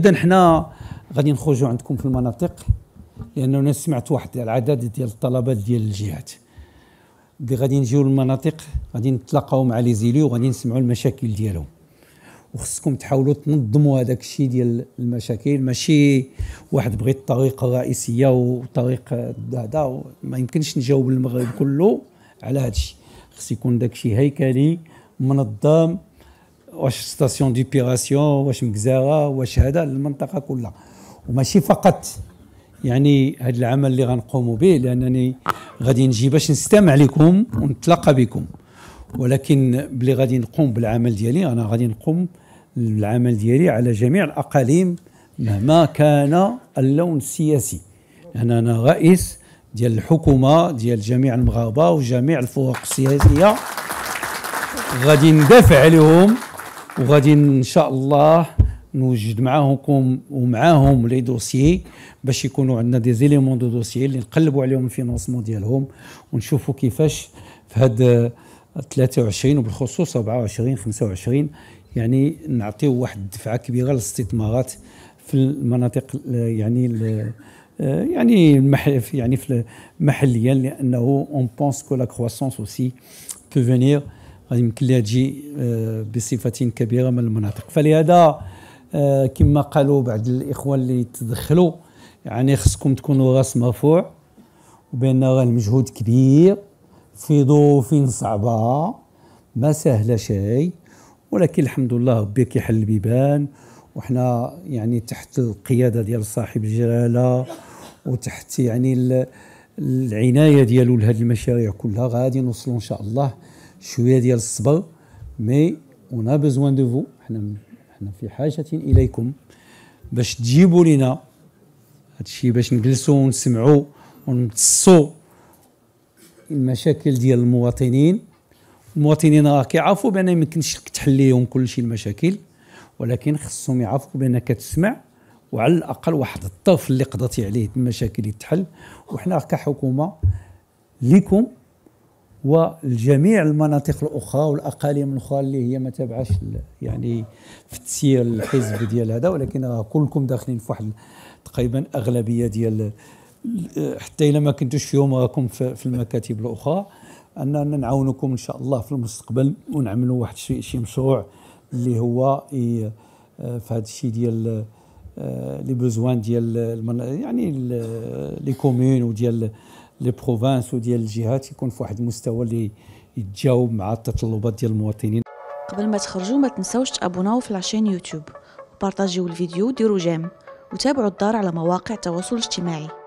اذا حنا غادي نخرجوا عندكم في المناطق لانه انا سمعت واحد العدد ديال الطلبات ديال الجهات اللي غادي نجيو للمناطق غادي نتلاقاو مع لي زيليو وغادي نسمعوا المشاكل ديالهم وخصكم تحاولوا تنظموا هذاك الشيء ديال المشاكل ماشي واحد بغى الطريقه الرئيسيه وطريق هذا ما يمكنش نجاوب المغرب كله على هذا الشيء خص يكون داك الشيء هيكلي منظم واش ستاسيون ديبيراسيون واش مكزاره واش هذا المنطقه كلها وماشي فقط يعني هذا العمل اللي غنقوموا به لانني غادي نجي باش نستمع لكم ونتلاقى بكم ولكن بلي غادي نقوم بالعمل ديالي انا غادي نقوم بالعمل ديالي على جميع الاقاليم مهما كان اللون السياسي انا انا رئيس ديال الحكومه ديال جميع المغاربه وجميع الفرق السياسيه غادي ندافع عليهم وغادي ان شاء الله نوجد معاهم ومعاهم لي دوسيي باش يكونوا عندنا دي زيليمون دو دوسيي اللي نقلبوا عليهم الفينونسمون ديالهم ونشوفوا كيفاش في هاد 23 وبالخصوص 24 25 يعني نعطيو واحد الدفعه كبيره للاستثمارات في المناطق يعني يعني يعني محليا لانه اون بونس كو لا كروسونس اوسي peut venir غادي يمكن لها تجي آه، بصفه كبيره من المناطق فلهذا آه، كما قالوا بعض الاخوان اللي تدخلوا يعني خصكم تكونوا راس مرفوع وبان راه المجهود كبير في ظروف صعبه ما سهله شيء ولكن الحمد لله ربي كيحل البيبان وحنا يعني تحت القياده ديال صاحب الجلاله وتحت يعني العنايه ديالو لهذه المشاريع كلها غادي نوصلوا ان شاء الله شويه ديال الصبر مي اون ا بيزوان دو فو حنا حنا في حاجه اليكم باش تجيبوا لنا هادشي باش نجلسوا ونسمعوا ونمتصوا المشاكل ديال المواطنين المواطنين راه كيعرفوا بان ما يمكنش لهم كل كلشي المشاكل ولكن خصهم يعرفوا بانك كتسمع وعلى الاقل واحد الطرف اللي قضاتي عليه المشاكل يتحل وحنا كحكومه ليكم والجميع المناطق الاخرى والاقاليم الاخرى اللي هي ما تابعاش يعني في تسيير الحزب ديال هذا ولكن راه كلكم داخلين في واحد تقريبا اغلبيه ديال حتى الا ما كنتوش فيهم راكم في المكاتب الاخرى اننا نعاونكم ان شاء الله في المستقبل ونعملوا واحد شي مشروع اللي هو آه، في هذا الشيء ديال آه، لي بوزوان ديال يعني لي كومون وديال لي بروفانس وديال الجهات يكون في واحد المستوى اللي يتجاوب مع التطلبات ديال المواطنين قبل ما تخرجوا ما تنساوش تابوناو في لاشين يوتيوب وبارطاجيو الفيديو وديروا جيم وتابعوا الدار على مواقع التواصل الاجتماعي